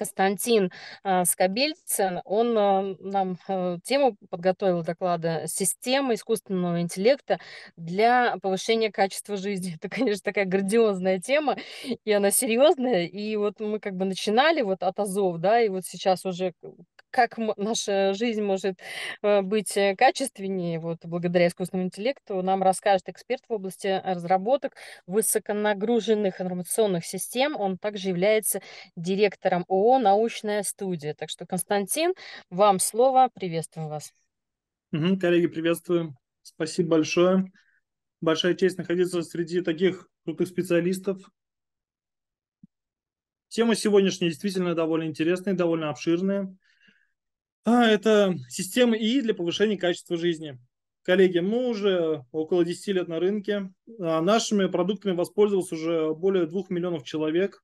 Константин а, Скобельцин, он э, нам э, тему подготовил доклада «Система искусственного интеллекта для повышения качества жизни». Это, конечно, такая грандиозная тема, и она серьезная. И вот мы как бы начинали вот от АЗОВ, да, и вот сейчас уже как наша жизнь может э, быть э, качественнее, вот благодаря искусственному интеллекту, нам расскажет эксперт в области разработок высоконагруженных информационных систем. Он также является директором ООО «Научная студия». Так что, Константин, вам слово. Приветствуем вас. коллеги, приветствуем. Спасибо большое. Большая честь находиться среди таких крутых специалистов, Тема сегодняшняя действительно довольно интересная, довольно обширная. А, это система ИИ для повышения качества жизни. Коллеги, мы уже около 10 лет на рынке. А нашими продуктами воспользовалось уже более 2 миллионов человек.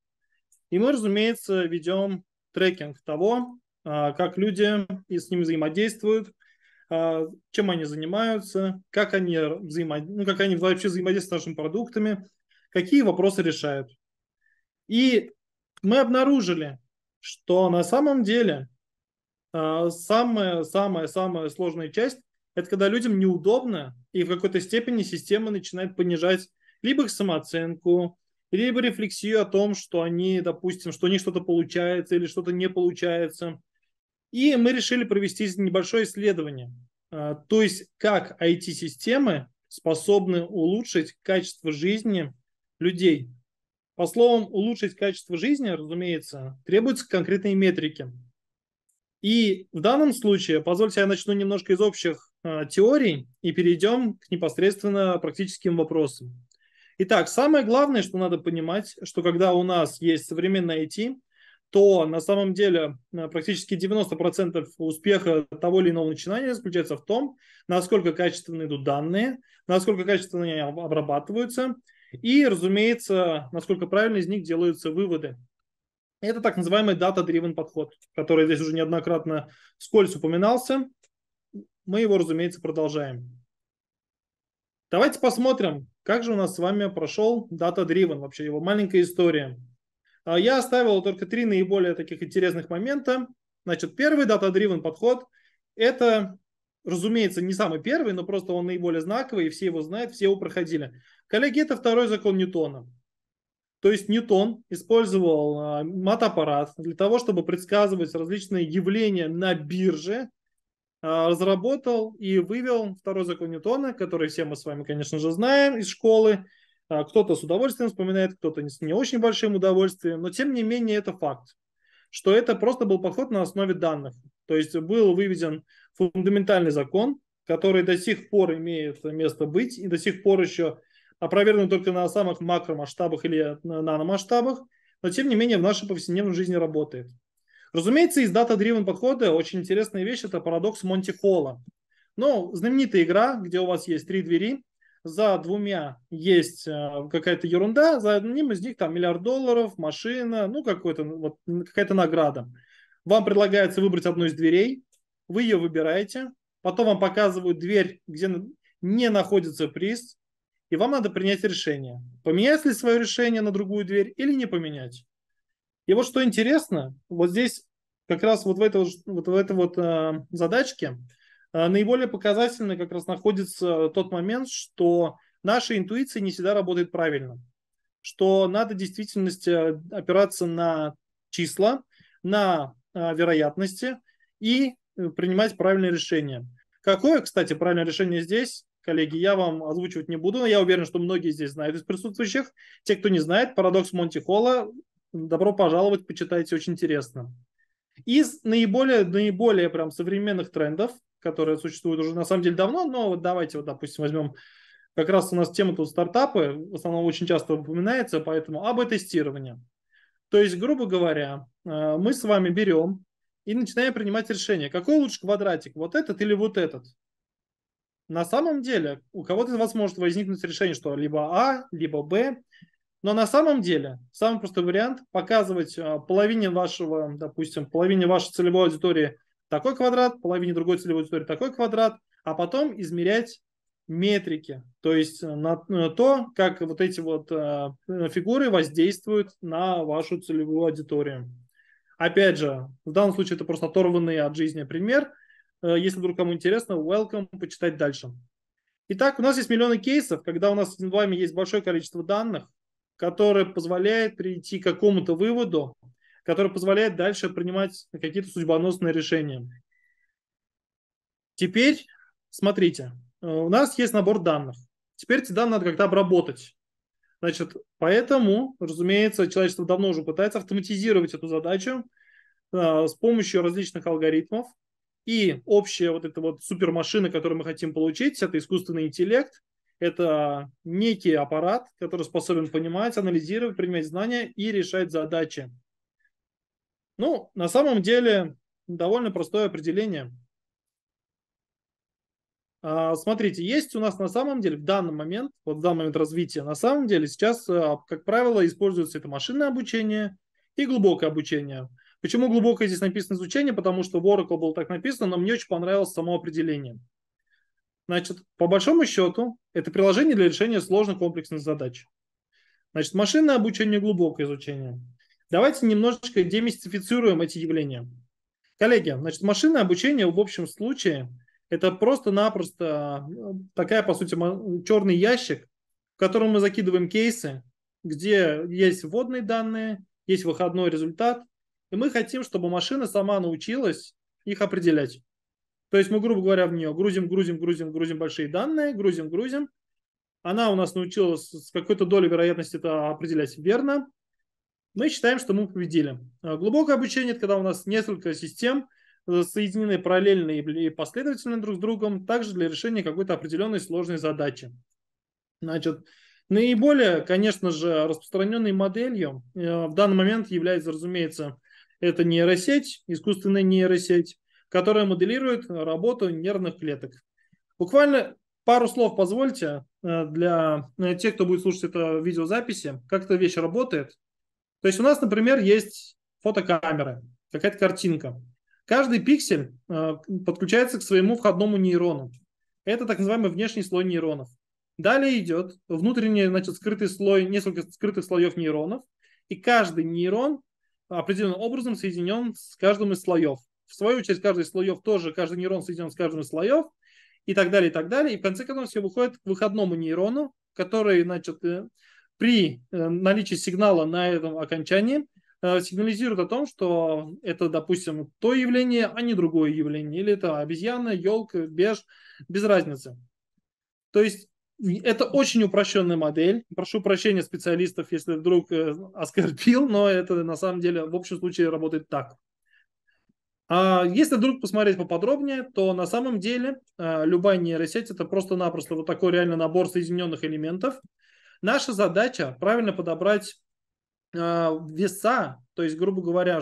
И мы, разумеется, ведем трекинг того, а, как люди и с ними взаимодействуют, а, чем они занимаются, как они, взаимо... ну, как они вообще взаимодействуют с нашими продуктами, какие вопросы решают. И мы обнаружили, что на самом деле самая-самая-самая сложная часть – это когда людям неудобно, и в какой-то степени система начинает понижать либо их самооценку, либо рефлексию о том, что они, допустим, что у них что-то получается или что-то не получается. И мы решили провести небольшое исследование, а, то есть как IT-системы способны улучшить качество жизни людей. По словам улучшить качество жизни, разумеется, требуются конкретные метрики. И в данном случае, позвольте, я начну немножко из общих э, теорий и перейдем к непосредственно практическим вопросам. Итак, самое главное, что надо понимать, что когда у нас есть современная IT, то на самом деле э, практически 90% успеха того или иного начинания заключается в том, насколько качественно идут данные, насколько качественно они обрабатываются и, разумеется, насколько правильно из них делаются выводы. Это так называемый data-driven подход, который здесь уже неоднократно вскользь упоминался. Мы его, разумеется, продолжаем. Давайте посмотрим, как же у нас с вами прошел data-driven, вообще его маленькая история. А, я оставил только три наиболее таких интересных момента. Значит, первый data-driven подход – это, разумеется, не самый первый, но просто он наиболее знаковый, и все его знают, все его проходили. Коллеги, это второй закон Ньютона. То есть Ньютон использовал а, матаппарат для того, чтобы предсказывать различные явления на бирже, а, разработал и вывел второй закон Ньютона, который все мы с вами, конечно же, знаем из школы. А, кто-то с удовольствием вспоминает, кто-то с не очень большим удовольствием, но тем не менее это факт, что это просто был подход на основе данных. То есть был выведен фундаментальный закон, который до сих пор имеет место быть и до сих пор еще опровергнут только на самых макромасштабах или наномасштабах, но тем не менее в нашей повседневной жизни работает. Разумеется, из дата-дривен подхода очень интересная вещь – это парадокс Монти Холла. Ну, знаменитая игра, где у вас есть три двери, за двумя есть э, какая-то ерунда, за одним из них там миллиард долларов, машина, ну какой-то вот, какая-то награда. Вам предлагается выбрать одну из дверей, вы ее выбираете, потом вам показывают дверь, где не находится приз, и вам надо принять решение, поменять ли свое решение на другую дверь или не поменять. И вот что интересно, вот здесь как раз вот в этой вот, в этой вот э, задачке э, наиболее показательный как раз находится тот момент, что наша интуиция не всегда работает правильно, что надо в действительности э, опираться на числа, на э, вероятности и э, принимать правильные решения. Какое, кстати, правильное решение здесь? коллеги, я вам озвучивать не буду, но я уверен, что многие здесь знают из присутствующих. Те, кто не знает, «Парадокс Монти Холла», добро пожаловать, почитайте, очень интересно. Из наиболее, наиболее прям современных трендов, которые существуют уже на самом деле давно, но вот давайте вот, допустим, возьмем как раз у нас тема тут стартапы, в основном очень часто упоминается, поэтому об тестирование То есть, грубо говоря, э, мы с вами берем и начинаем принимать решение, какой лучше квадратик, вот этот или вот этот. На самом деле у кого-то из вас может возникнуть решение, что либо А, либо Б, но на самом деле самый простой вариант показывать а, половине вашего, допустим, половине вашей целевой аудитории такой квадрат, половине другой целевой аудитории такой квадрат, а потом измерять метрики, то есть э, на, э, то, как вот эти вот э, фигуры воздействуют на вашу целевую аудиторию. Опять же, в данном случае это просто оторванный от жизни пример – Э, если вдруг кому интересно, welcome, почитать дальше. Итак, у нас есть миллионы кейсов, когда у нас с вами есть большое количество данных, которое позволяет прийти к какому-то выводу, который позволяет дальше принимать какие-то судьбоносные решения. Теперь, смотрите, э, у нас есть набор данных. Теперь эти данные надо как-то обработать. Значит, поэтому, разумеется, человечество давно уже пытается автоматизировать эту задачу э, с помощью различных алгоритмов, и общая вот эта вот супермашина, которую мы хотим получить, это искусственный интеллект, это некий аппарат, который способен понимать, анализировать, принимать знания и решать задачи. Ну, на самом деле, довольно простое определение. А, смотрите, есть у нас на самом деле в данный момент, вот в данный момент развития, на самом деле сейчас, а, как правило, используется это машинное обучение и глубокое обучение. Почему глубокое здесь написано изучение? Потому что в Oracle было так написано, но мне очень понравилось само определение. Значит, по большому счету, это приложение для решения сложных комплексных задач. Значит, машинное обучение, глубокое изучение. Давайте немножечко демистифицируем эти явления. Коллеги, значит, машинное обучение в общем случае это просто-напросто ну, такая, по сути, черный ящик, в котором мы закидываем кейсы, где есть вводные данные, есть выходной результат, и мы хотим, чтобы машина сама научилась их определять. То есть мы, грубо говоря, в нее грузим, грузим, грузим, грузим большие данные, грузим, грузим. Она у нас научилась с какой-то долей вероятности это определять верно. Мы считаем, что мы победили. Э, глубокое обучение – это когда у нас несколько систем э, соединены параллельно и последовательно друг с другом, также для решения какой-то определенной сложной задачи. Значит, наиболее, конечно же, распространенной моделью э, в данный момент является, разумеется, это нейросеть, искусственная нейросеть, которая моделирует работу нервных клеток. Буквально пару слов позвольте э, для э, тех, кто будет слушать это в видеозаписи, как эта вещь работает. То есть у нас, например, есть фотокамера, какая-то картинка. Каждый пиксель э, подключается к своему входному нейрону. Это так называемый внешний слой нейронов. Далее идет внутренний, значит, скрытый слой, несколько скрытых слоев нейронов, и каждый нейрон определенным образом соединен с каждым из слоев. В свою очередь, каждый из слоев тоже, каждый нейрон соединен с каждым из слоев, и так далее, и так далее. И в конце концов все выходит к выходному нейрону, который, значит, э, при э, наличии сигнала на этом окончании э, сигнализирует о том, что это, допустим, то явление, а не другое явление. Или это обезьяна, елка, беж, без разницы. То есть это очень упрощенная модель. Прошу прощения специалистов, если вдруг э, оскорбил, но это на самом деле в общем случае работает так. А если вдруг посмотреть поподробнее, то на самом деле э, любая нейросеть это просто-напросто вот такой реально набор соединенных элементов. Наша задача правильно подобрать э, веса, то есть, грубо говоря,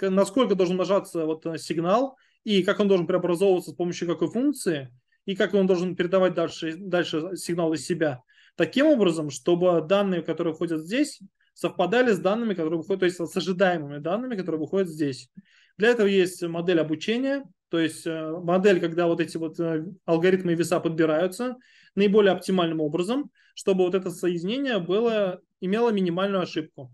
насколько должен нажаться вот сигнал и как он должен преобразовываться с помощью какой функции – и как он должен передавать дальше, дальше сигнал из себя. Таким образом, чтобы данные, которые входят здесь, совпадали с данными, которые выходят, то есть с ожидаемыми данными, которые выходят здесь. Для этого есть модель обучения, то есть э, модель, когда вот эти вот э, алгоритмы и веса подбираются наиболее оптимальным образом, чтобы вот это соединение было, имело минимальную ошибку.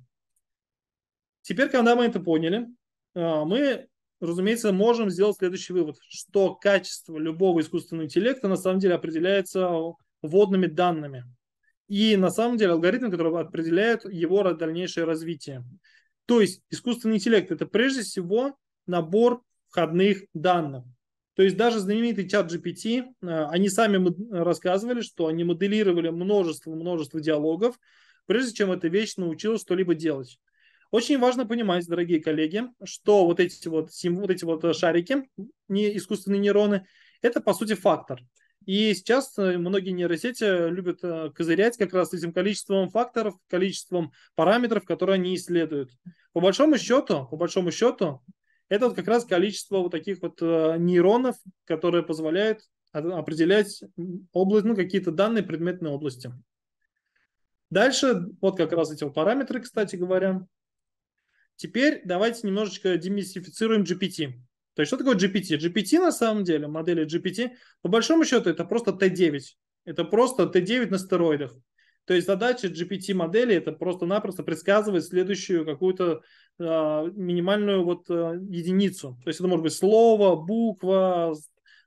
Теперь, когда мы это поняли, э, мы разумеется, можем сделать следующий вывод, что качество любого искусственного интеллекта на самом деле определяется вводными данными. И на самом деле алгоритм, который определяет его дальнейшее развитие. То есть искусственный интеллект – это прежде всего набор входных данных. То есть даже знаменитый чат GPT, э, они сами рассказывали, что они моделировали множество-множество диалогов, прежде чем эта вещь научилась что-либо делать. Очень важно понимать, дорогие коллеги, что вот эти вот, сим, вот, эти вот э, шарики, не искусственные нейроны, это по сути фактор. И сейчас э, многие нейросети э, любят козырять как раз этим количеством факторов, количеством параметров, которые они исследуют. По большому счету, по большому счету, это вот как раз количество вот таких вот нейронов, которые позволяют определять область, ну, какие-то данные предметной области. Дальше вот как раз эти параметры, кстати говоря. Теперь давайте немножечко демистифицируем GPT. То есть что такое GPT? GPT на самом деле, модели GPT, по большому счету это просто T9. Это просто T9 на стероидах. То есть задача GPT-модели это просто-напросто предсказывать следующую какую-то э, минимальную вот э, единицу. То есть это может быть слово, буква,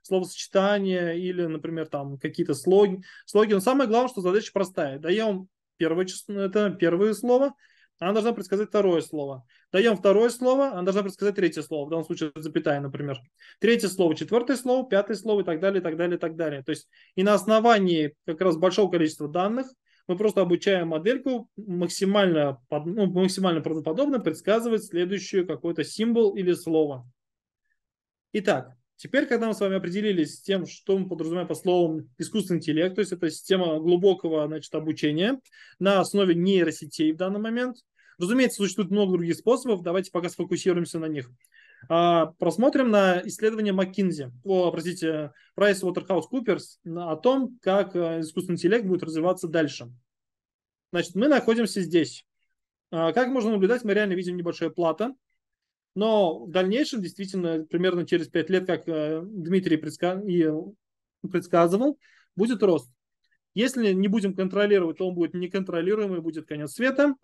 словосочетание или, например, там какие-то слоги. слоги. Но самое главное, что задача простая. Даем первое, это первое слово – она должна предсказать второе слово. Даем второе слово, она должна предсказать третье слово, в данном случае запятая, например. Третье слово, четвертое слово, пятое слово и так далее, и так далее, и так далее. То есть и на основании как раз большого количества данных мы просто обучаем модельку максимально, ну, максимально правдоподобно предсказывать следующую какой-то символ или слово. Итак, Теперь, когда мы с вами определились с тем, что мы подразумеваем по словам искусственный интеллект, то есть это система глубокого значит, обучения на основе нейросетей в данный момент. Разумеется, существует много других способов, давайте пока сфокусируемся на них. А, просмотрим на исследование McKinsey, о, простите, PricewaterhouseCoopers о том, как э, искусственный интеллект будет развиваться дальше. Значит, мы находимся здесь. А, как можно наблюдать, мы реально видим небольшое плата, но в дальнейшем, действительно, примерно через 5 лет, как э, Дмитрий предсказывал, будет рост. Если не будем контролировать, то он будет неконтролируемый, будет конец света.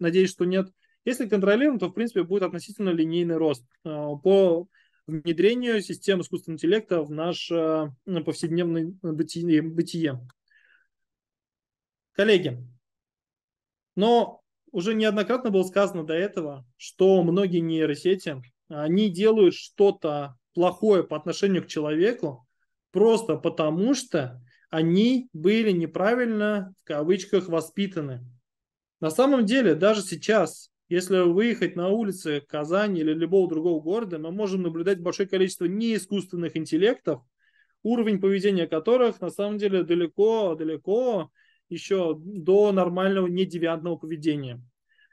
Надеюсь, что нет. Если контролируем, то, в принципе, будет относительно линейный рост э, по внедрению систем искусственного интеллекта в наше э, повседневное бытие. Коллеги, но уже неоднократно было сказано до этого, что многие нейросети, они делают что-то плохое по отношению к человеку просто потому, что они были неправильно, в кавычках, воспитаны. На самом деле, даже сейчас, если выехать на улицы Казани или любого другого города, мы можем наблюдать большое количество неискусственных интеллектов, уровень поведения которых на самом деле далеко-далеко еще до нормального недевиантного поведения.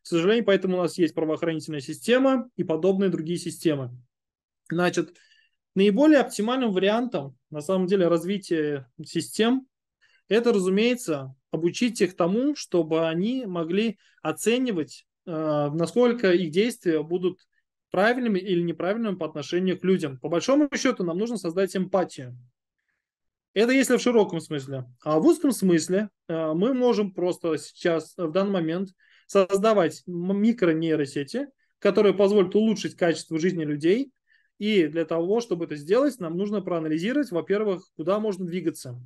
К сожалению, поэтому у нас есть правоохранительная система и подобные другие системы. Значит, наиболее оптимальным вариантом, на самом деле, развития систем, это, разумеется, обучить их тому, чтобы они могли оценивать, э, насколько их действия будут правильными или неправильными по отношению к людям. По большому счету, нам нужно создать эмпатию. Это если в широком смысле. А в узком смысле э, мы можем просто сейчас, э, в данный момент, создавать микро-нейросети, которые позволят улучшить качество жизни людей. И для того, чтобы это сделать, нам нужно проанализировать, во-первых, куда можно двигаться.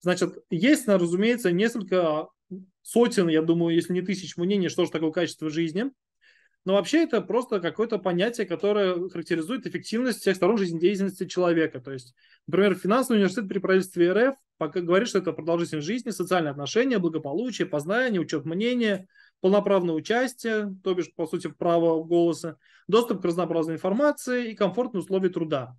Значит, есть, разумеется, несколько а, сотен, я думаю, если не тысяч мнений, что же такое качество жизни – но вообще это просто какое-то понятие, которое характеризует эффективность всех сторон жизнедеятельности человека. То есть, например, финансовый университет при правительстве РФ пока говорит, что это продолжительность жизни, социальные отношения, благополучие, познание, учет мнения, полноправное участие, то бишь, по сути, право голоса, доступ к разнообразной информации и комфортные условия труда.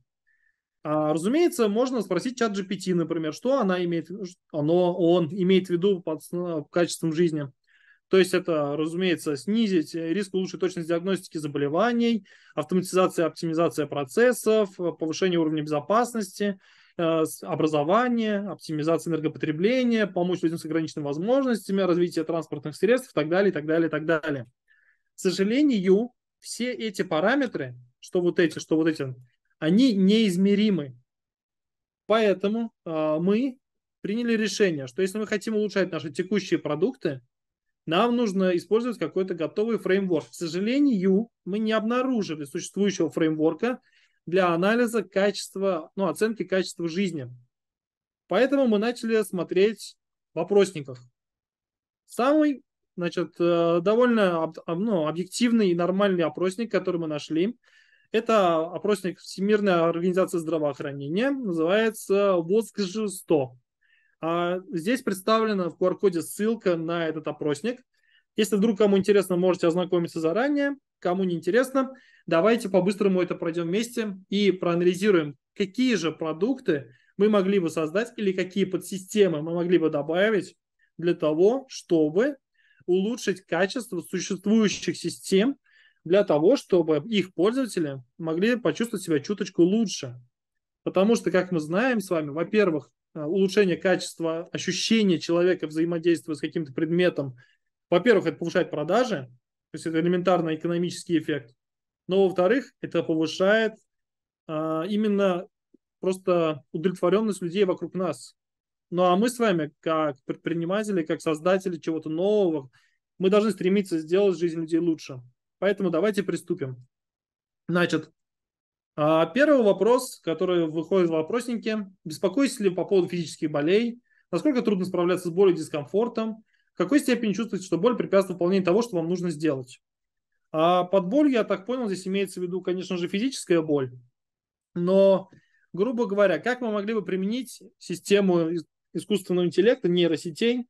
А, разумеется, можно спросить чат GPT, например, что она имеет, оно, он имеет в виду под качеством жизни. То есть это, разумеется, снизить э, риск улучшить точность диагностики заболеваний, автоматизация оптимизация процессов, э, повышение уровня безопасности, э, образование, оптимизация энергопотребления, помочь людям с ограниченными возможностями, развитие транспортных средств и так далее, и так далее, и так далее. К сожалению, все эти параметры, что вот эти, что вот эти, они неизмеримы. Поэтому э, мы приняли решение, что если мы хотим улучшать наши текущие продукты, нам нужно использовать какой-то готовый фреймворк. К сожалению, мы не обнаружили существующего фреймворка для анализа качества, ну, оценки качества жизни. Поэтому мы начали смотреть в опросниках. Самый, значит, э, довольно ну, объективный и нормальный опросник, который мы нашли, это опросник Всемирной организации здравоохранения, называется ВОЗГЖ-100. А, здесь представлена в QR-коде ссылка на этот опросник. Если вдруг кому интересно, можете ознакомиться заранее. Кому не интересно, давайте по-быстрому это пройдем вместе и проанализируем, какие же продукты мы могли бы создать или какие подсистемы мы могли бы добавить для того, чтобы улучшить качество существующих систем для того, чтобы их пользователи могли почувствовать себя чуточку лучше. Потому что, как мы знаем с вами, во-первых, Э, улучшение качества ощущения человека взаимодействия с каким-то предметом. Во-первых, это повышает продажи, то есть это элементарно экономический эффект. Но, во-вторых, это повышает а, именно просто удовлетворенность людей вокруг нас. Ну а мы с вами, как предприниматели, как создатели чего-то нового, мы должны стремиться сделать жизнь людей лучше. Поэтому давайте приступим. Значит, а, первый вопрос, который выходит в вопроснике. Беспокоитесь ли по поводу физических болей? Насколько трудно справляться с болью и дискомфортом? В какой степени чувствуете, что боль препятствует выполнению того, что вам нужно сделать? А под боль, я так понял, здесь имеется в виду, конечно же, физическая боль. Но, грубо говоря, как мы могли бы применить систему искусственного интеллекта, нейросетей,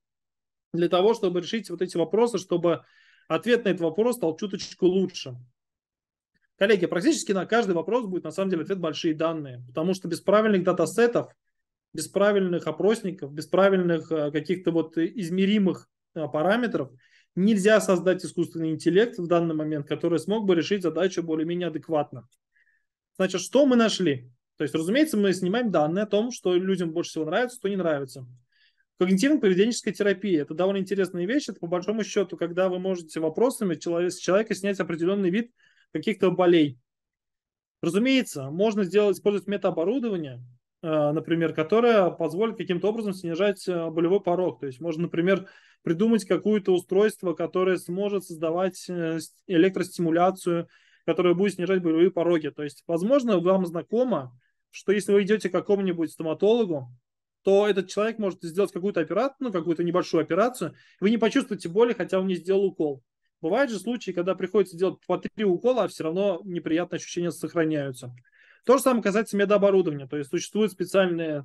для того, чтобы решить вот эти вопросы, чтобы ответ на этот вопрос стал чуточку лучше? Коллеги, практически на каждый вопрос будет на самом деле ответ большие данные, потому что без правильных датасетов, без правильных опросников, без правильных э, каких-то вот измеримых э, параметров нельзя создать искусственный интеллект в данный момент, который смог бы решить задачу более-менее адекватно. Значит, что мы нашли? То есть, разумеется, мы снимаем данные о том, что людям больше всего нравится, что не нравится. Когнитивно-поведенческая терапия – это довольно интересная вещь. Это, по большому счету, когда вы можете вопросами с человека снять определенный вид – каких-то болей. Разумеется, можно сделать, использовать метаоборудование, э, например, которое позволит каким-то образом снижать э, болевой порог. То есть можно, например, придумать какое-то устройство, которое сможет создавать э, электростимуляцию, которое будет снижать болевые пороги. То есть, возможно, вам знакомо, что если вы идете к какому-нибудь стоматологу, то этот человек может сделать какую-то операцию, ну, какую-то небольшую операцию, вы не почувствуете боли, хотя он не сделал укол. Бывают же случаи, когда приходится делать по три укола, а все равно неприятные ощущения сохраняются. То же самое касается медооборудования. То есть существуют специальные э,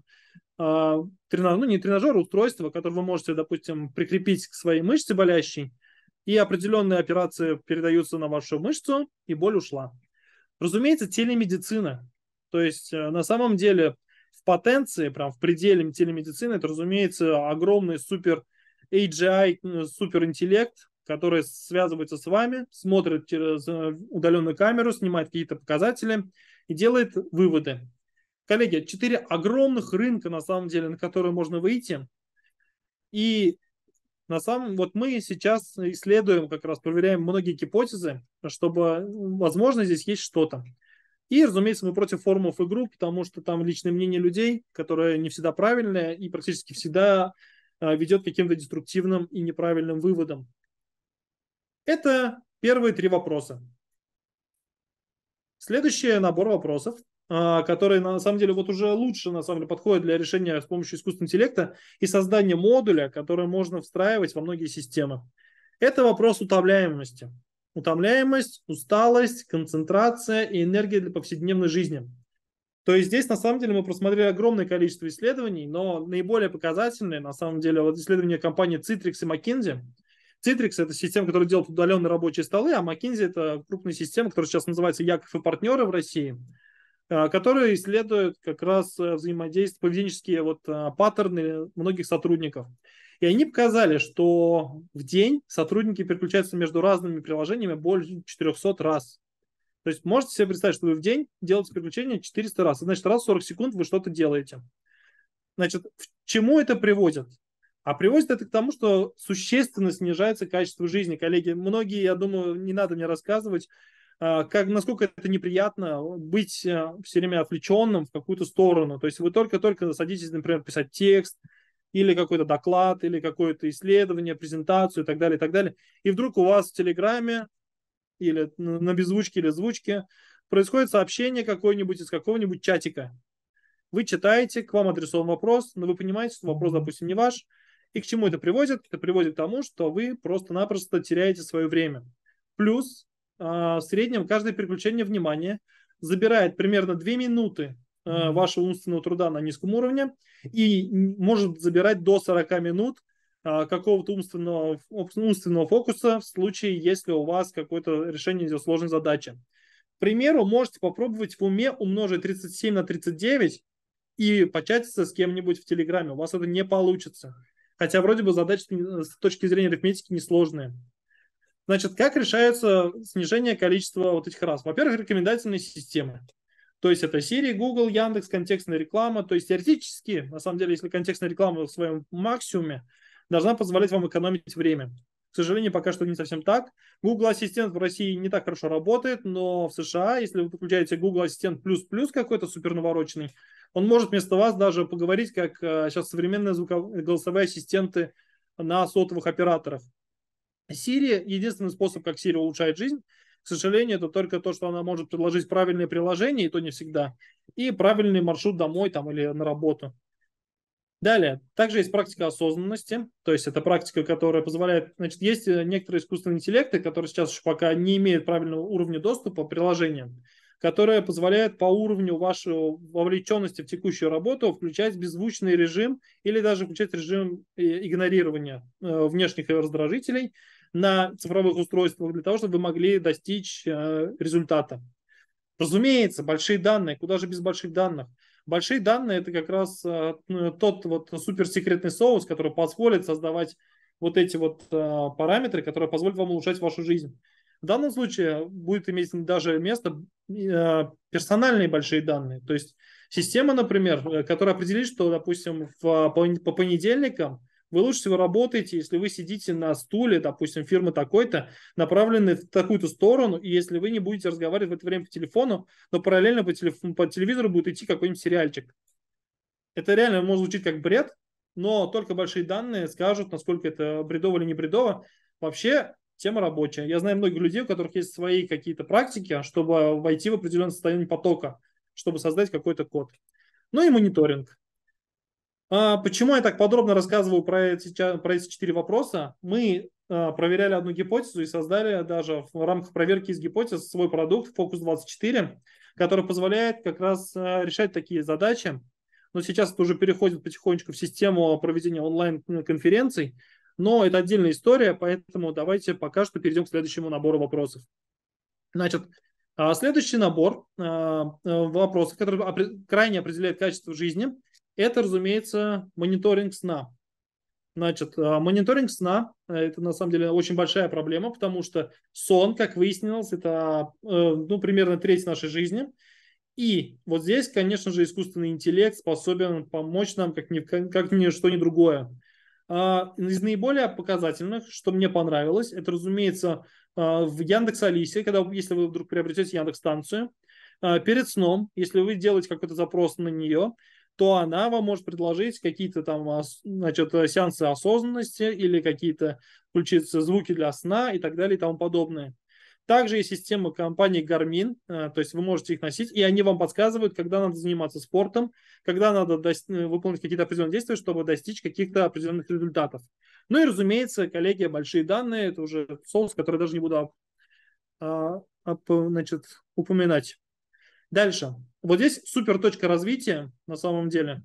а, тренажеры, ну не тренажеры, а устройства, которые вы можете, допустим, прикрепить к своей мышце болящей, и определенные операции передаются на вашу мышцу, и боль ушла. Разумеется, телемедицина. То есть э, на самом деле в потенции, прям в пределе телемедицины, это, разумеется, огромный супер AGI, э, супер интеллект, которые связываются с вами, смотрят через э, удаленную камеру, снимают какие-то показатели и делает выводы. Коллеги, четыре огромных рынка, на самом деле, на которые можно выйти. И на самом вот мы сейчас исследуем, как раз проверяем многие гипотезы, чтобы, возможно, здесь есть что-то. И, разумеется, мы против форумов и групп, потому что там личное мнение людей, которое не всегда правильное и практически всегда э, ведет к каким-то деструктивным и неправильным выводам. Это первые три вопроса. Следующий набор вопросов, а, который на самом деле вот уже лучше на самом деле подходит для решения с помощью искусственного интеллекта и создания модуля, который можно встраивать во многие системы. Это вопрос утомляемости. Утомляемость, усталость, концентрация и энергия для повседневной жизни. То есть здесь на самом деле мы просмотрели огромное количество исследований, но наиболее показательные на самом деле вот исследования компании Citrix и McKinsey – Citrix – это система, которая делает удаленные рабочие столы, а McKinsey – это крупная система, которая сейчас называется Яков и партнеры в России, э, которая исследует как раз э, взаимодействие, поведенческие вот э, паттерны многих сотрудников. И они показали, что в день сотрудники переключаются между разными приложениями более 400 раз. То есть можете себе представить, что вы в день делаете переключение 400 раз. Значит, раз в 40 секунд вы что-то делаете. Значит, к чему это приводит? А приводит это к тому, что существенно снижается качество жизни. Коллеги, многие, я думаю, не надо мне рассказывать, а, как, насколько это неприятно быть а, все время отвлеченным в какую-то сторону. То есть вы только-только садитесь, например, писать текст, или какой-то доклад, или какое-то исследование, презентацию и так далее, и так далее. И вдруг у вас в Телеграме или на беззвучке или звучке происходит сообщение какое-нибудь из какого-нибудь чатика. Вы читаете, к вам адресован вопрос, но вы понимаете, что вопрос, допустим, не ваш, и к чему это приводит? Это приводит к тому, что вы просто-напросто теряете свое время. Плюс а, в среднем каждое переключение внимания забирает примерно 2 минуты а, вашего умственного труда на низком уровне и может забирать до 40 минут а, какого-то умственного, умственного фокуса в случае, если у вас какое-то решение идет сложной задачи. К примеру, можете попробовать в уме умножить 37 на 39 и початиться с кем-нибудь в Телеграме. У вас это не получится. Хотя вроде бы задачи с точки зрения арифметики несложные. Значит, как решается снижение количества вот этих раз? Во-первых, рекомендательные системы. То есть это Siri, Google, Яндекс, контекстная реклама. То есть теоретически, на самом деле, если контекстная реклама в своем максимуме, должна позволять вам экономить время. К сожалению, пока что не совсем так. Google Ассистент в России не так хорошо работает, но в США, если вы подключаете Google Ассистент плюс-плюс какой-то супер навороченный, он может вместо вас даже поговорить, как сейчас э, современные звуковые, голосовые ассистенты на сотовых операторах. Siri, единственный способ, как Siri улучшает жизнь, к сожалению, это только то, что она может предложить правильные приложения, и то не всегда, и правильный маршрут домой там, или на работу. Далее, также есть практика осознанности, то есть это практика, которая позволяет, значит, есть э, некоторые искусственные интеллекты, которые сейчас еще пока не имеют правильного уровня доступа к приложениям которая позволяет по уровню вашего вовлеченности в текущую работу включать беззвучный режим или даже включать режим э, игнорирования э, внешних раздражителей на цифровых устройствах для того, чтобы вы могли достичь э, результата. Разумеется, большие данные, куда же без больших данных? Большие данные это как раз ну, тот вот суперсекретный соус, который позволит создавать вот эти вот параметры, которые позволят вам улучшать вашу жизнь. В данном случае будет иметь даже место Э, персональные большие данные. То есть система, например, э, которая определит, что, допустим, в, э, по понедельникам вы лучше всего работаете, если вы сидите на стуле, допустим, фирмы такой-то, направленной в такую-то сторону, и если вы не будете разговаривать в это время по телефону, но параллельно по, телеф... по телевизору будет идти какой-нибудь сериальчик. Это реально может звучить как бред, но только большие данные скажут, насколько это бредово или не бредово. Вообще, тема рабочая. Я знаю многих людей, у которых есть свои какие-то практики, чтобы войти в определенное состояние потока, чтобы создать какой-то код. Ну и мониторинг. А почему я так подробно рассказываю про эти, про эти четыре вопроса? Мы а, проверяли одну гипотезу и создали даже в рамках проверки из гипотез свой продукт Focus24, который позволяет как раз а, решать такие задачи. Но сейчас это уже переходит потихонечку в систему проведения онлайн-конференций, но это отдельная история, поэтому давайте пока что перейдем к следующему набору вопросов. Значит, а, следующий набор а, э, вопросов, который крайне определяет качество жизни, это, разумеется, мониторинг сна. Значит, а, мониторинг сна э, – это на самом деле очень большая проблема, потому что сон, как выяснилось, это э, ну, примерно треть нашей жизни. И вот здесь, конечно же, искусственный интеллект способен помочь нам как ни, как ни что ни другое. А, из наиболее показательных, что мне понравилось, это, разумеется, а, в Яндекс Алисе, когда, если вы вдруг приобретете Яндекс станцию, а, перед сном, если вы делаете какой-то запрос на нее, то она вам может предложить какие-то там значит, сеансы осознанности или какие-то включиться звуки для сна и так далее и тому подобное. Также есть система компании Garmin, э, то есть вы можете их носить, и они вам подсказывают, когда надо заниматься спортом, когда надо дости- э, выполнить какие-то определенные действия, чтобы достичь каких-то определенных результатов. Ну и, разумеется, коллеги, большие данные, это уже соус, который даже не буду а, об, а, значит, упоминать. Дальше. Вот здесь супер точка развития на самом деле.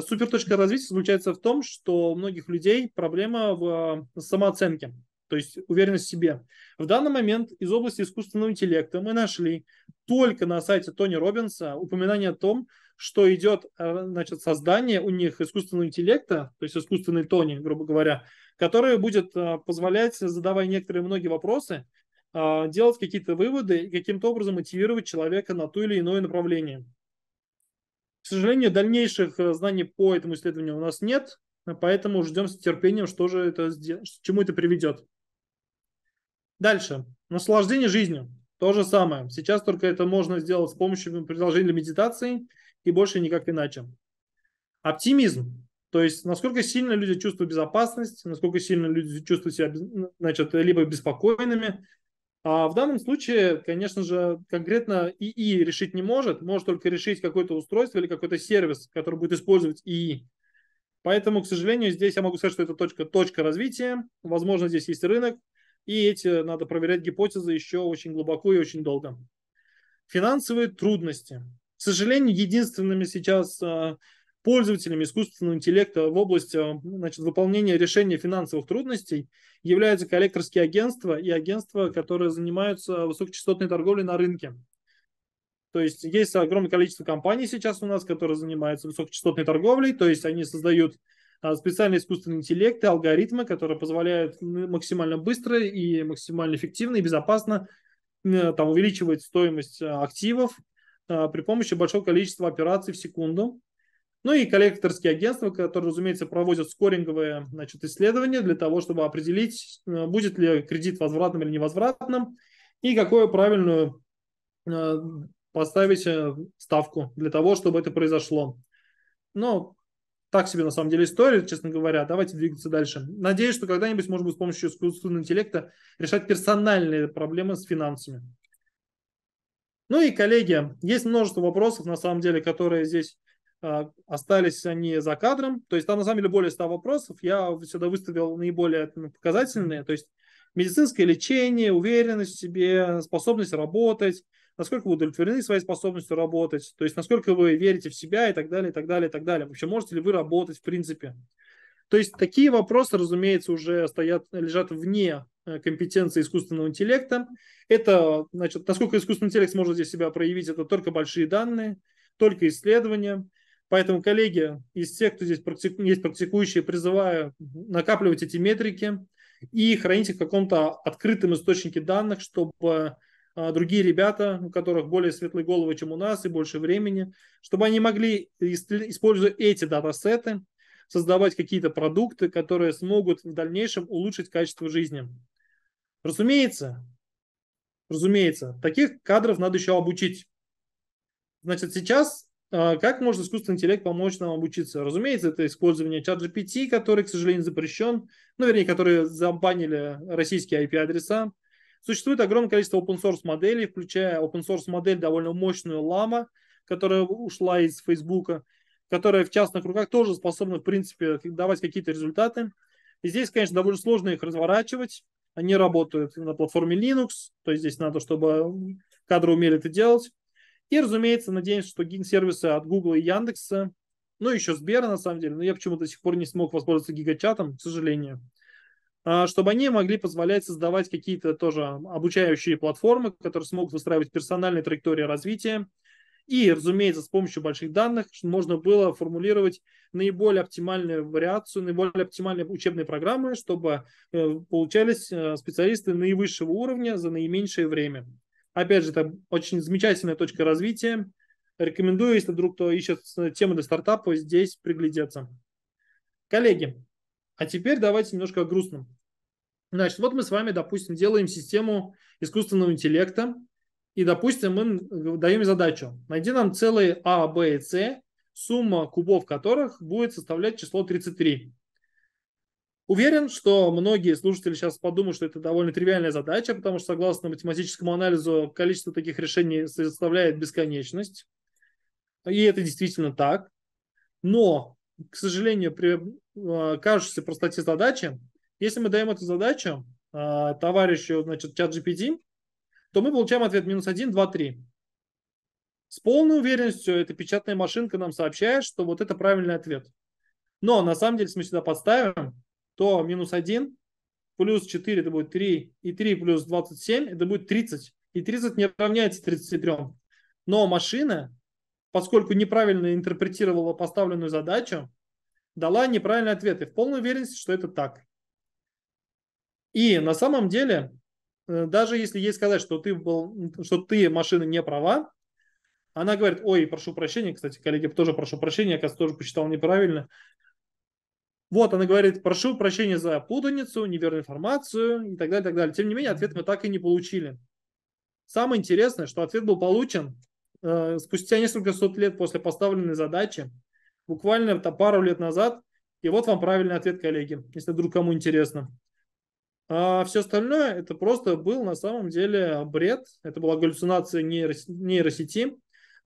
Супер точка развития заключается в том, что у многих людей проблема в э, самооценке то есть уверенность в себе. В данный момент из области искусственного интеллекта мы нашли только на сайте Тони Робинса упоминание о том, что идет э, значит, создание у них искусственного интеллекта, то есть искусственный Тони, грубо говоря, который будет э, позволять, задавая некоторые многие вопросы, э, делать какие-то выводы и каким-то образом мотивировать человека на то или иное направление. К сожалению, дальнейших знаний по этому исследованию у нас нет, поэтому ждем с терпением, что же это, к чему это приведет. Дальше. Наслаждение жизнью. То же самое. Сейчас только это можно сделать с помощью предложения медитации и больше никак иначе. Оптимизм. То есть, насколько сильно люди чувствуют безопасность, насколько сильно люди чувствуют себя значит, либо беспокойными. А в данном случае, конечно же, конкретно ИИ решить не может, может только решить какое-то устройство или какой-то сервис, который будет использовать ИИ. Поэтому, к сожалению, здесь я могу сказать, что это точка, точка развития. Возможно, здесь есть рынок, и эти надо проверять гипотезы еще очень глубоко и очень долго. Финансовые трудности. К сожалению, единственными сейчас э, пользователями искусственного интеллекта в области э, значит, выполнения решения финансовых трудностей являются коллекторские агентства и агентства, которые занимаются высокочастотной торговлей на рынке. То есть есть огромное количество компаний сейчас у нас, которые занимаются высокочастотной торговлей, то есть они создают а, специальные искусственные интеллекты, алгоритмы, которые позволяют максимально быстро и максимально эффективно и безопасно там, увеличивать стоимость э, активов э, при помощи большого количества операций в секунду. Ну и коллекторские агентства, которые, разумеется, проводят скоринговые значит, исследования для того, чтобы определить, э, будет ли кредит возвратным или невозвратным, и какую правильную поставить ставку для того, чтобы это произошло. Но так себе на самом деле история, честно говоря. Давайте двигаться дальше. Надеюсь, что когда-нибудь можно будет с помощью искусственного интеллекта решать персональные проблемы с финансами. Ну и, коллеги, есть множество вопросов, на самом деле, которые здесь а, остались они за кадром. То есть там на самом деле более 100 вопросов. Я сюда выставил наиболее ну, показательные. То есть медицинское лечение, уверенность в себе, способность работать, насколько вы удовлетворены своей способностью работать, то есть насколько вы верите в себя и так далее, и так далее, и так далее. Вообще, можете ли вы работать в принципе? То есть такие вопросы, разумеется, уже стоят, лежат вне э, компетенции искусственного интеллекта. Это, значит, насколько искусственный интеллект сможет здесь себя проявить, это только большие данные, только исследования. Поэтому, коллеги, из тех, кто здесь практику, есть практикующие, призываю накапливать эти метрики и хранить их в каком-то открытом источнике данных, чтобы а, другие ребята, у которых более светлые головы, чем у нас, и больше времени, чтобы они могли, используя эти датасеты, создавать какие-то продукты, которые смогут в дальнейшем улучшить качество жизни. Разумеется, разумеется, таких кадров надо еще обучить. Значит, сейчас а, как может искусственный интеллект помочь нам обучиться? Разумеется, это использование чат ChatGPT, который, к сожалению, запрещен, ну, вернее, который забанили российские IP-адреса, Существует огромное количество open source моделей, включая open source модель довольно мощную лама, которая ушла из Фейсбука, которая в частных руках тоже способна, в принципе, давать какие-то результаты. И здесь, конечно, довольно сложно их разворачивать. Они работают на платформе Linux, то есть здесь надо, чтобы кадры умели это делать. И, разумеется, надеемся, что гиг-сервисы от Google и Яндекса, ну, еще Сбера, на самом деле, но я почему-то до сих пор не смог воспользоваться гигачатом, к сожалению. А, чтобы они могли позволять создавать какие-то тоже обучающие платформы, которые смогут выстраивать персональные траектории развития. И, разумеется, с помощью больших данных можно было формулировать наиболее оптимальную вариацию, наиболее оптимальные учебные программы, чтобы э, получались э, специалисты наивысшего уровня за наименьшее время. Опять же, это очень замечательная точка развития. Рекомендую, если вдруг кто ищет э, темы для стартапа, здесь приглядеться. Коллеги, а теперь давайте немножко о грустном. Значит, вот мы с вами, допустим, делаем систему искусственного интеллекта, и, допустим, мы даем задачу. Найди нам целые А, Б и С, сумма кубов которых будет составлять число 33. Уверен, что многие слушатели сейчас подумают, что это довольно тривиальная задача, потому что, согласно математическому анализу, количество таких решений составляет бесконечность. И это действительно так. Но к сожалению, при а, кажущейся простоте задачи, если мы даем эту задачу а, товарищу, значит, чат GPT, то мы получаем ответ минус 1, 2, 3. С полной уверенностью эта печатная машинка нам сообщает, что вот это правильный ответ. Но на самом деле, если мы сюда подставим, то минус 1 плюс 4 это будет 3, и 3 плюс 27 это будет 30. И 30 не равняется 33. Но машина поскольку неправильно интерпретировала поставленную задачу, дала неправильный ответ и в полной уверенности, что это так. И на самом деле, э, даже если ей сказать, что ты, был, что ты машина не права, она говорит, ой, прошу прощения, кстати, коллеги, тоже прошу прощения, я, кажется, тоже посчитал неправильно. Вот, она говорит, прошу прощения за путаницу, неверную информацию и так далее, и так далее. Тем не менее, ответ мы так и не получили. Самое интересное, что ответ был получен Э, спустя несколько сот лет после поставленной задачи, буквально там, пару лет назад. И вот вам правильный ответ, коллеги, если вдруг кому интересно. А все остальное это просто был на самом деле бред. Это была галлюцинация нейрос... нейросети,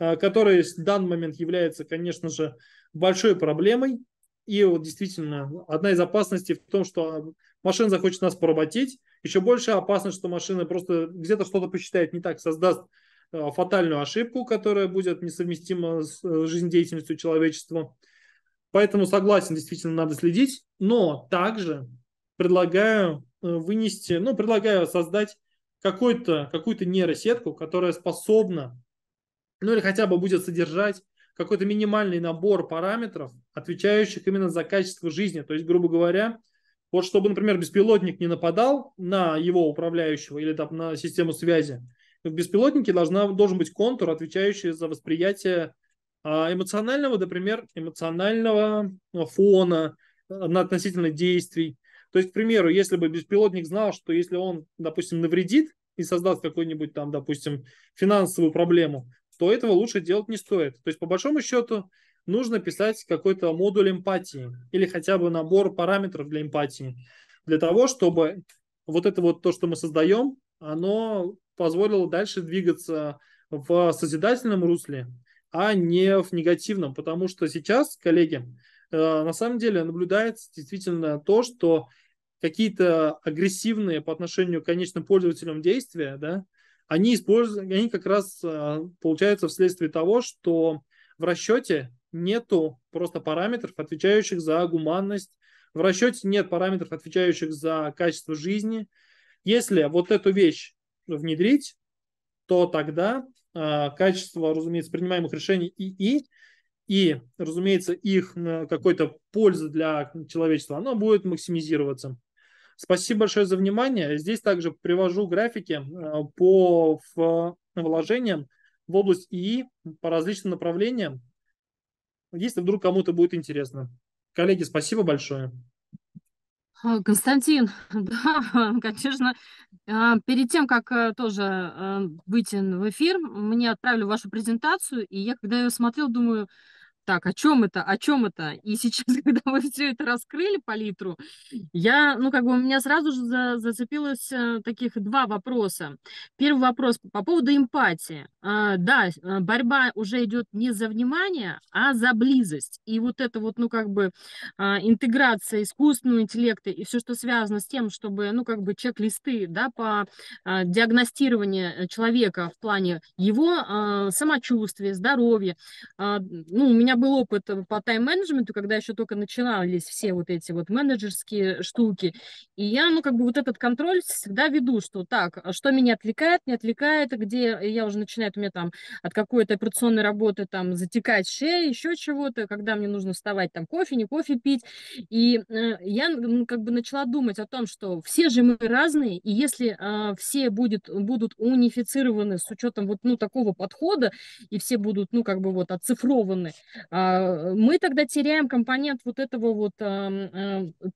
э, которая в данный момент является, конечно же, большой проблемой. И вот действительно, одна из опасностей в том, что машина захочет нас поработить. Еще больше опасность, что машина просто где-то что-то посчитает не так, создаст Э, фатальную ошибку, которая будет несовместима с э, жизнедеятельностью человечества. Поэтому согласен, действительно надо следить, но также предлагаю э, вынести, ну, предлагаю создать какую-то какую нейросетку, которая способна, ну, или хотя бы будет содержать какой-то минимальный набор параметров, отвечающих именно за качество жизни. То есть, грубо говоря, вот чтобы, например, беспилотник не нападал на его управляющего или там, на систему связи, в беспилотнике должна, должен быть контур, отвечающий за восприятие а, эмоционального, например, эмоционального ну, фона э, на относительно действий. То есть, к примеру, если бы беспилотник знал, что если он, допустим, навредит и создаст какую-нибудь там, допустим, финансовую проблему, то этого лучше делать не стоит. То есть, по большому счету, нужно писать какой-то модуль эмпатии или хотя бы набор параметров для эмпатии, для того, чтобы вот это вот то, что мы создаем, оно позволило дальше двигаться в созидательном русле, а не в негативном, потому что сейчас, коллеги, э, на самом деле наблюдается действительно то, что какие-то агрессивные по отношению к конечным пользователям действия, да, они используют, они как раз э, получаются вследствие того, что в расчете нету просто параметров, отвечающих за гуманность, в расчете нет параметров, отвечающих за качество жизни. Если вот эту вещь внедрить, то тогда э, качество, разумеется, принимаемых решений ИИ и, разумеется, их какой-то пользы для человечества, оно будет максимизироваться. Спасибо большое за внимание. Здесь также привожу графики а, по вложениям в область ИИ по различным направлениям, если вдруг кому-то будет интересно. Коллеги, спасибо большое. А, Константин, да, конечно, а, перед тем, как э, тоже э, выйти в эфир, мне отправили вашу презентацию, и я, когда ее смотрел, думаю, так, о чем это, о чем это? И сейчас, когда вы все это раскрыли палитру, я, ну, как бы у меня сразу же за, зацепилось э, таких два вопроса. Первый вопрос по поводу эмпатии. А, да, э, борьба уже идет не за внимание, а за близость. И вот это вот, ну, как бы а, интеграция искусственного интеллекта и все, что связано с тем, чтобы, ну, как бы чек-листы, да, по а, диагностированию э, человека в плане его а, самочувствия, здоровья. Ну, у меня меня был опыт э, по тайм-менеджменту, когда еще только начинались все вот эти вот менеджерские штуки. И я, ну, как бы вот этот контроль всегда веду, что так, а что меня отвлекает, не отвлекает, где я уже начинаю, у меня там от какой-то операционной работы там затекать шея, еще чего-то, когда мне нужно вставать, там, кофе, не кофе пить. И э, я ну, как бы начала думать о том, что все же мы разные, и если э, все будет, будут унифицированы с учетом вот, ну, такого подхода, и все будут, ну, как бы вот отцифрованы, а, мы тогда теряем компонент вот этого вот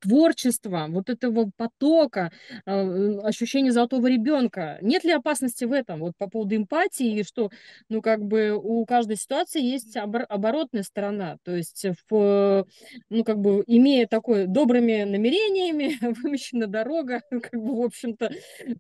творчества, вот этого потока, а, ощущения золотого ребенка. Нет ли опасности в этом? Вот по поводу эмпатии, и что, ну, как бы у каждой ситуации есть оборотная сторона. То есть, в, ну, как бы имея такое добрыми намерениями, вымещена дорога, как бы, в общем-то,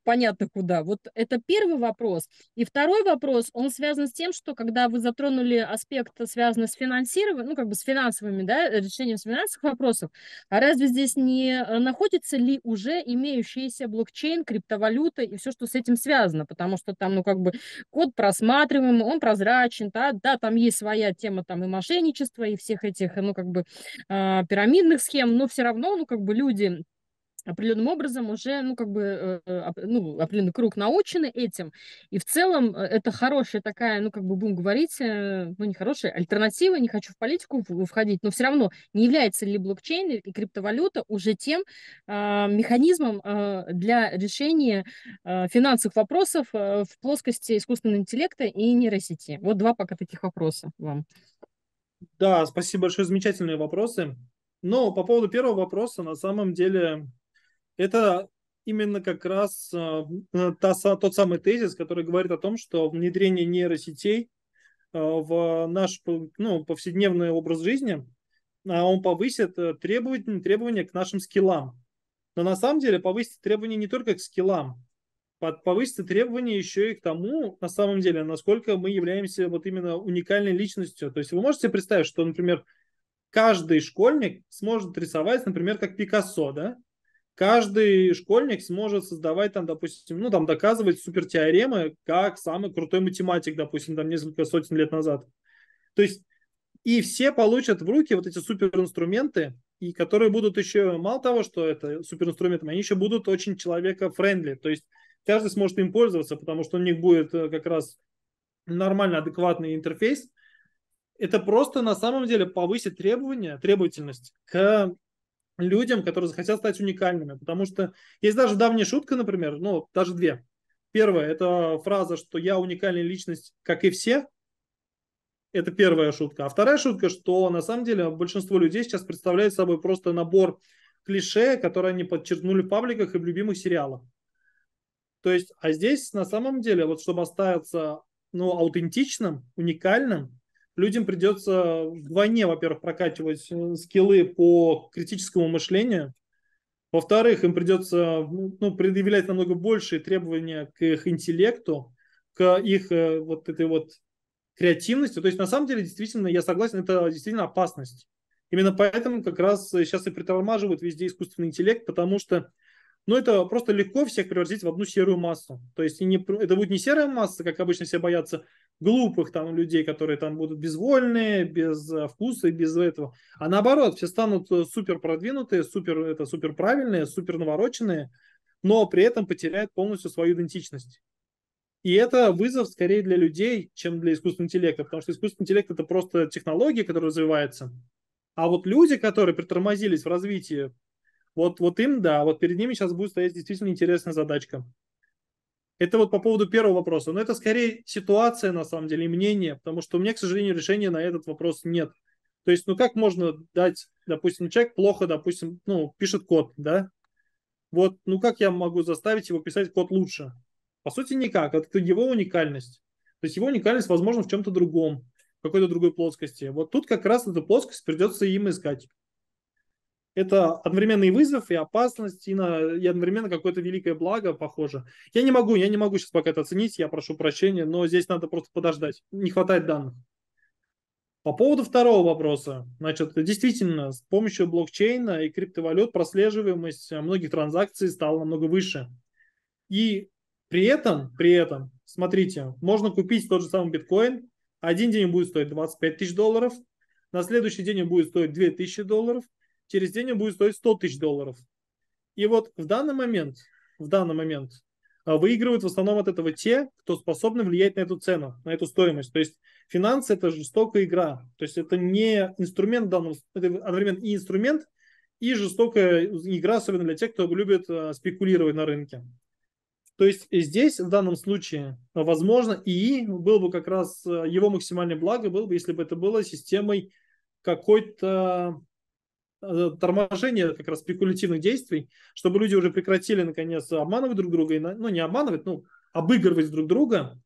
понятно куда. Вот это первый вопрос. И второй вопрос, он связан с тем, что когда вы затронули аспект, связанный с финансами, сбалансировано, ну, как бы с финансовыми, да, решением финансовых вопросов, а разве здесь не э, находится ли уже имеющийся блокчейн, криптовалюта и все, что с этим связано? Потому что там, ну, как бы код просматриваемый, он прозрачен, да, да, там есть своя тема там и мошенничества, и всех этих, ну, как бы э, пирамидных схем, но все равно, ну, как бы люди определенным образом уже, ну, как бы, э, ну, определенный круг научены этим. И в целом э, это хорошая такая, ну, как бы, будем говорить, э, ну, не хорошая альтернатива, не хочу в политику входить, но все равно не является ли блокчейн и криптовалюта уже тем э, механизмом э, для решения э, финансовых вопросов э, в плоскости искусственного интеллекта и нейросети? Вот два пока таких вопроса вам. Да, спасибо большое, замечательные вопросы. но по поводу первого вопроса, на самом деле, это именно как раз а, та, тот самый тезис, который говорит о том, что внедрение нейросетей а, в наш ну, повседневный образ жизни, э, он повысит э, требования, требования к нашим скиллам. Но на самом деле повысит требования не только к скиллам, повысится требования еще и к тому, на самом деле, насколько мы являемся вот именно уникальной личностью. То есть вы можете представить, что, например, каждый школьник сможет рисовать, например, как Пикассо, да? каждый школьник сможет создавать там, допустим, ну там доказывать супертеоремы, как самый крутой математик, допустим, там несколько сотен лет назад. То есть и все получат в руки вот эти суперинструменты, и которые будут еще, мало того, что это суперинструменты они еще будут очень человека-френдли. То есть каждый сможет им пользоваться, потому что у них будет э, как раз нормально адекватный интерфейс. Это просто на самом деле повысит требования, требовательность к людям, которые захотят стать уникальными. Потому что есть даже давняя шутка, например, ну, даже две. Первая – это фраза, что я уникальная личность, как и все. Это первая шутка. А вторая шутка, что на самом деле большинство людей сейчас представляет собой просто набор клише, которые они подчеркнули в пабликах и в любимых сериалах. То есть, а здесь на самом деле, вот чтобы остаться ну, аутентичным, уникальным, людям придется вдвойне, во-первых, прокачивать э, скиллы по критическому мышлению, во-вторых, им придется ну, ну предъявлять намного большие требования к их интеллекту, к их э, вот этой вот креативности. То есть, на самом деле, действительно, я согласен, это действительно опасность. Именно поэтому как раз сейчас и притормаживают везде искусственный интеллект, потому что ну, это просто легко всех превратить в одну серую массу. То есть не, это будет не серая масса, как обычно все боятся, глупых там людей, которые там будут безвольные, без э, вкуса и без этого. А наоборот, все станут э, супер продвинутые, супер, это, супер правильные, супер навороченные, но при этом потеряют полностью свою идентичность. И это вызов скорее для людей, чем для искусственного интеллекта, потому что искусственный интеллект это просто технология, которая развивается. А вот люди, которые притормозились в развитии, вот, вот им, да, вот перед ними сейчас будет стоять действительно интересная задачка. Это вот по поводу первого вопроса. Но это скорее ситуация, на самом деле, мнение, потому что у меня, к сожалению, решения на этот вопрос нет. То есть, ну как можно дать, допустим, человек плохо, допустим, ну, пишет код, да? Вот, ну как я могу заставить его писать код лучше? По сути, никак. Это его уникальность. То есть его уникальность, возможно, в чем-то другом, в какой-то другой плоскости. Вот тут как раз эту плоскость придется им искать. Это одновременный вызов, и опасность, и, на, и одновременно какое-то великое благо, похоже. Я не могу, я не могу сейчас пока это оценить, я прошу прощения, но здесь надо просто подождать. Не хватает данных. По поводу второго вопроса. Значит, действительно, с помощью блокчейна и криптовалют прослеживаемость многих транзакций стала намного выше. И при этом, при этом, смотрите, можно купить тот же самый биткоин. Один день будет стоить 25 тысяч долларов, на следующий день он будет стоить 2 тысячи долларов, через день он будет стоить 100 тысяч долларов. И вот в данный момент, в данный момент а, выигрывают в основном от этого те, кто способны влиять на эту цену, на эту стоимость. То есть финансы – это жестокая игра. То есть это не инструмент в данном, это одновременно и инструмент, и жестокая игра, особенно для тех, кто любит а, спекулировать на рынке. То есть здесь в данном случае, возможно, и был бы как раз а, его максимальное благо, было бы, если бы это было системой какой-то Э, торможение как раз спекулятивных действий, чтобы люди уже прекратили наконец обманывать друг друга, и, ну не обманывать, ну обыгрывать друг друга,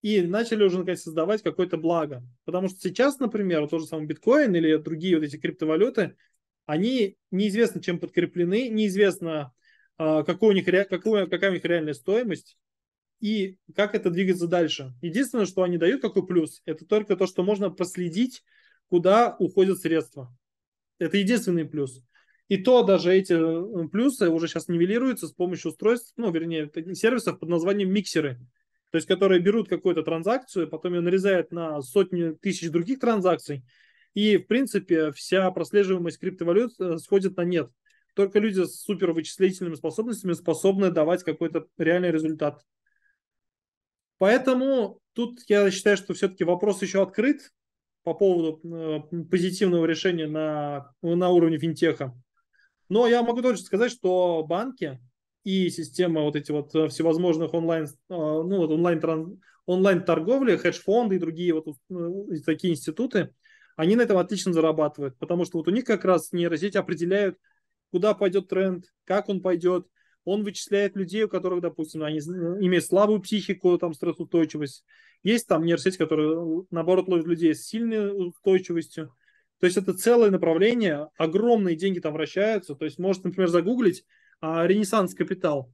и начали уже наконец создавать какое-то благо. Потому что сейчас, например, тот же самый биткоин или другие вот эти криптовалюты, они неизвестно чем подкреплены, неизвестно а, какой у них, какую, какая у них реальная стоимость и как это двигается дальше. Единственное, что они дают какой плюс, это только то, что можно проследить, куда уходят средства. Это единственный плюс. И то даже эти э, плюсы уже сейчас нивелируются с помощью устройств, ну, вернее, сервисов под названием миксеры. То есть, которые берут какую-то транзакцию, потом ее нарезают на сотни тысяч других транзакций. И, в принципе, вся прослеживаемость криптовалют э, сходит на нет. Только люди с супервычислительными способностями способны давать какой-то реальный результат. Поэтому тут я считаю, что все-таки вопрос еще открыт по поводу э, позитивного решения на, на уровне финтеха. Но я могу точно сказать, что банки и система вот эти вот э, всевозможных онлайн, э, ну, вот онлайн, тран онлайн торговли, хедж-фонды и другие вот такие институты, они на этом отлично зарабатывают, потому что вот у них как раз нейросеть определяют, куда пойдет тренд, как он пойдет, он вычисляет людей, у которых, допустим, они имеют слабую психику, там, стрессоустойчивость. Есть там нейросеть, которая, наоборот, ловит людей с сильной устойчивостью. То есть это целое направление, огромные деньги там вращаются. То есть может, например, загуглить а, «Ренессанс Капитал».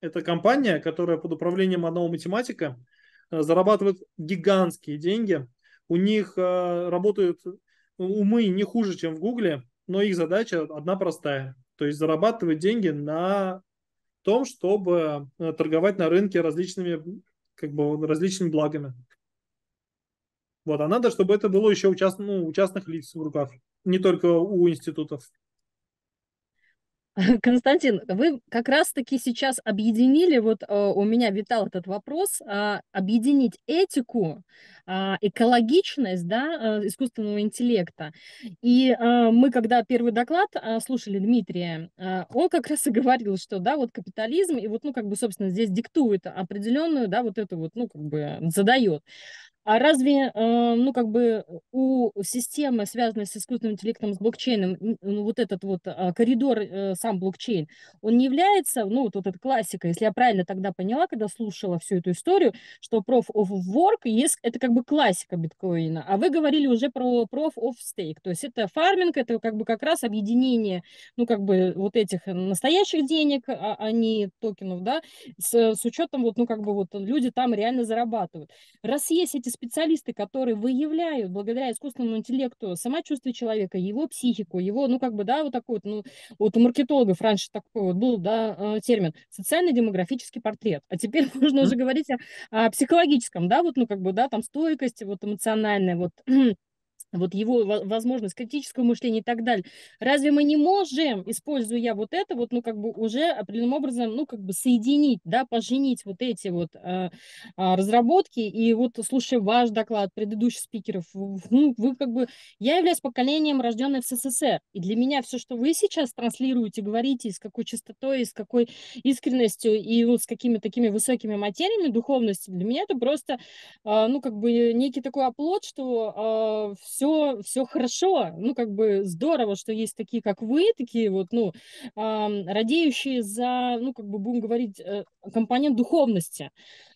Это компания, которая под управлением одного математика э, зарабатывает гигантские деньги. У них э, работают э, умы не хуже, чем в Гугле, но их задача одна простая. То есть зарабатывать деньги на том, чтобы э, торговать на рынке различными, как бы, различными благами. Вот, а надо, чтобы это было еще у част, ну, у частных лиц в руках, не только у институтов. Константин, вы как раз-таки сейчас объединили, вот а, у меня витал этот вопрос, а, объединить этику, а, экологичность да, э, искусственного интеллекта. И мы, когда первый доклад слушали Дмитрия, он как раз и говорил, что да, вот капитализм, и вот, ну, как бы, собственно, здесь диктует определенную, да, вот эту вот, ну, как бы, задает. А разве, э, ну, как бы у системы, связанной с искусственным интеллектом, с блокчейном, ну, вот этот вот а, коридор, э, сам блокчейн, он не является, ну, вот, вот эта классика, если я правильно тогда поняла, когда слушала всю эту историю, что Proof of Work есть, это как бы классика биткоина, а вы говорили уже про Proof of Stake, то есть это фарминг, это как бы как раз объединение, ну, как бы вот этих настоящих денег, а, а не токенов, да, с, с учетом вот, ну, как бы вот люди там реально зарабатывают. Раз есть эти специалисты, которые выявляют благодаря искусственному интеллекту самочувствие человека, его психику, его, ну, как бы, да, вот такой вот, ну, вот у маркетологов раньше такой вот был, да, э, термин, социально-демографический портрет. А теперь можно уже говорить о, о психологическом, да, вот, ну, как бы, да, там стойкость, вот эмоциональная, вот вот его возможность критического мышления и так далее. Разве мы не можем, используя вот это, вот, ну, как бы уже определенным образом, ну, как бы соединить, да, поженить вот эти вот э, а, разработки, и вот, слушая ваш доклад предыдущих спикеров, ну, вы как бы, я являюсь поколением, рожденным в СССР, и для меня все, что вы сейчас транслируете, говорите, с какой чистотой, с какой искренностью и вот с какими такими высокими материями духовности, для меня это просто, э, ну, как бы некий такой оплот, что э, все все, все хорошо, ну, как бы здорово, что есть такие, как вы, такие вот, ну, радеющие за, ну, как бы будем говорить, э, компонент духовности.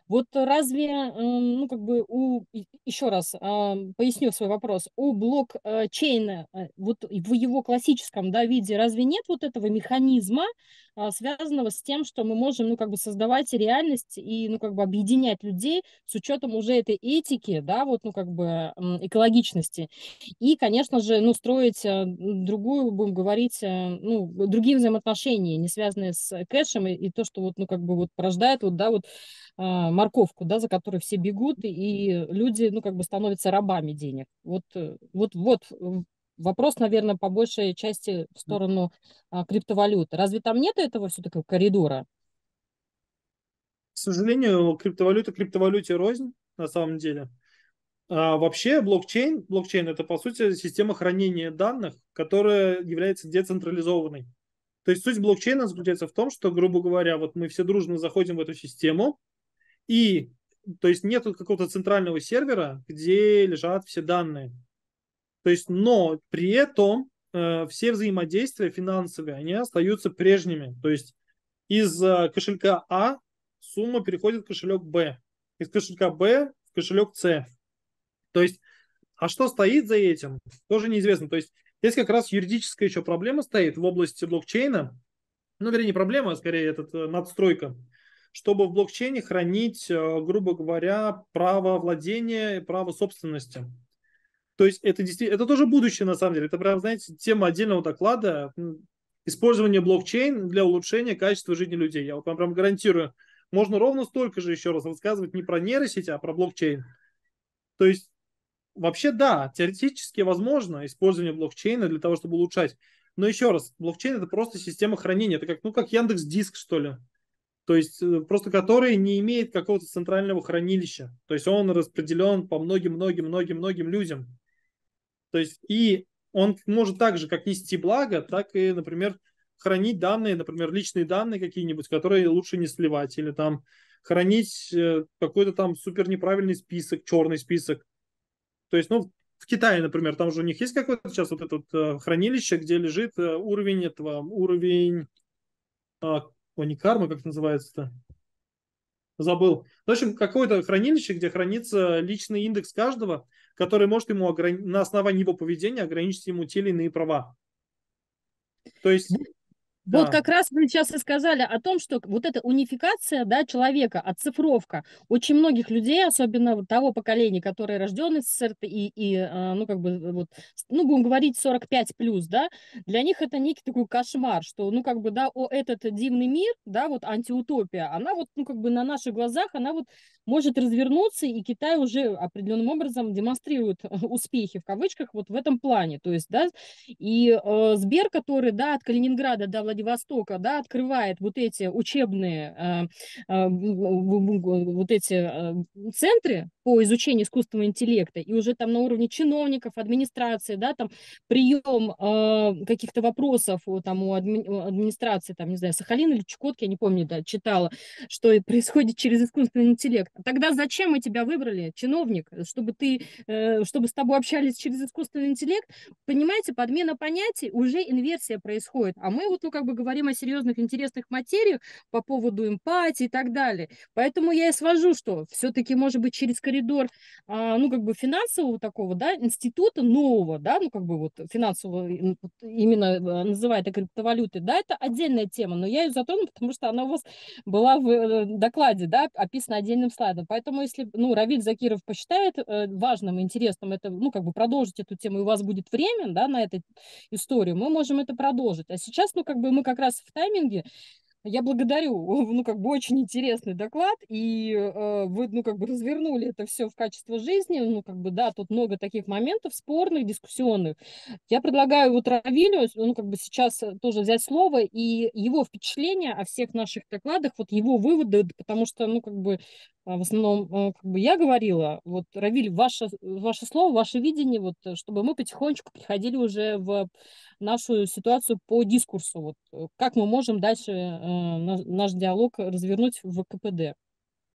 Вот разве, эм, ну, как бы, у, еще раз поясню свой вопрос, у блокчейна, э, э, вот в его классическом, да, виде, разве нет вот этого механизма, а, связанного с тем, что мы можем, ну, как бы, создавать реальность и, ну, как бы, объединять людей с учетом уже этой этики, да, вот, ну, как бы, экологичности. И, конечно же, ну, строить э, другую, будем говорить, ну, другие взаимоотношения, не связанные с кэшем, и, и то, что вот, ну, как бы, вот порождает, вот, да, вот а, морковку, да, за которой все бегут, и люди, ну, как бы становятся рабами денег. Вот, э, вот, вот вопрос, наверное, по большей части в сторону а, криптовалют. Разве там нет этого все-таки коридора? К сожалению, криптовалюта криптовалюте рознь на самом деле. А, вообще блокчейн, блокчейн это по сути система хранения данных, которая является децентрализованной. То есть суть блокчейна заключается в том, что, грубо говоря, вот мы все дружно заходим в эту систему, и, то есть, нет какого-то центрального сервера, где лежат все данные. То есть, но при этом э, все взаимодействия финансовые, они остаются прежними. То есть, из э, кошелька А сумма переходит в кошелек Б. Из кошелька Б в кошелек С. То есть, а что стоит за этим, тоже неизвестно. То есть, здесь как раз юридическая еще проблема стоит в области блокчейна. Ну, вернее, не проблема, а скорее этот, э, надстройка чтобы в блокчейне хранить, э, грубо говоря, право владения, право собственности. То есть это действительно, это тоже будущее на самом деле. Это прям, знаете, тема отдельного доклада. Использование блокчейн для улучшения качества жизни людей. Я вот вам прям гарантирую. Можно ровно столько же еще раз рассказывать не про нейросеть, а про блокчейн. То есть вообще да, теоретически возможно использование блокчейна для того, чтобы улучшать. Но еще раз, блокчейн это просто система хранения. Это как, ну, как Яндекс Диск, что ли то есть э, просто который не имеет какого-то центрального хранилища. То есть он распределен по многим-многим-многим-многим людям. То есть и он может так же, как нести благо, так и, например, хранить данные, например, личные данные какие-нибудь, которые лучше не сливать, или там хранить э, какой-то там супер неправильный список, черный список. То есть, ну, в Китае, например, там же у них есть какое-то сейчас вот это вот э, хранилище, где лежит уровень этого, уровень а, о, не карма, как называется-то? Забыл. В общем, какое-то хранилище, где хранится личный индекс каждого, который может ему ограни... на основании его поведения ограничить ему те или иные права. То есть ну, вот как раз вы сейчас и сказали о том, что вот эта унификация да, человека, отцифровка очень многих людей, особенно того поколения, которое рождены в СССР и, и а, ну, как бы, вот, ну, будем говорить, 45 плюс, да, для них это некий такой кошмар, что, ну, как бы, да, о, этот дивный мир, да, вот антиутопия, она вот, ну, как бы на наших глазах, она вот может развернуться, и Китай уже определенным образом демонстрирует успехи, в кавычках, вот в этом плане, то есть, да, и э, Сбер, который, да, от Калининграда до Владимира Владивостока, да, открывает вот эти учебные, э, э, вот эти э, центры по изучению искусственного интеллекта, и уже там на уровне чиновников, администрации, да, там прием каких-то вопросов там у администрации, там, не знаю, Сахалин или Чукотки, я не помню, да, читала, что происходит через искусственный интеллект. Тогда зачем мы тебя выбрали, чиновник, чтобы ты, чтобы с тобой общались через искусственный интеллект? Понимаете, подмена понятий, уже инверсия происходит, а мы вот, ну, как бы бы говорим о серьезных интересных материях по поводу эмпатии и так далее. Поэтому я и свожу, что все-таки, может быть, через коридор, а, ну, как бы финансового такого, да, института нового, да, ну, как бы вот финансового именно а, называют это криптовалюты, да, это отдельная тема, но я ее затрону, потому что она у вас была в э, докладе, да, описана отдельным слайдом. Поэтому если, ну, Равиль Закиров посчитает э, важным, интересным, это, ну, как бы продолжить эту тему, и у вас будет время, да, на эту историю, мы можем это продолжить. А сейчас, ну, как бы мы мы как раз в тайминге. Я благодарю, ну, как бы очень интересный доклад, и э, вы, ну, как бы развернули это все в качество жизни, ну, как бы, да, тут много таких моментов спорных, дискуссионных. Я предлагаю вот Равилю, ну, как бы сейчас э, тоже взять слово, и его впечатление о всех наших докладах, вот его выводы, потому что, ну, как бы, э, в основном, э, как бы я говорила, вот, Равиль, ваше, ваше слово, ваше видение, вот, чтобы мы потихонечку приходили уже в нашу ситуацию по дискурсу. Вот э, как мы можем дальше э, наш диалог развернуть в КПД?